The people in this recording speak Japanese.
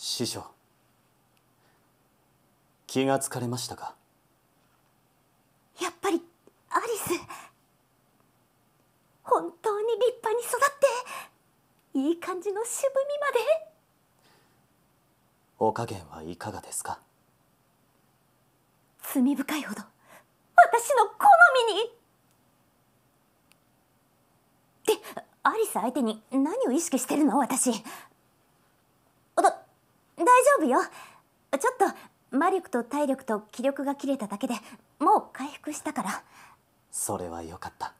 師匠気がつかれましたかやっぱりアリス本当に立派に育っていい感じの渋みまでお加減はいかがですか罪深いほど私の好みにでアリス相手に何を意識してるの私夫よちょっと魔力と体力と気力が切れただけでもう回復したからそれはよかった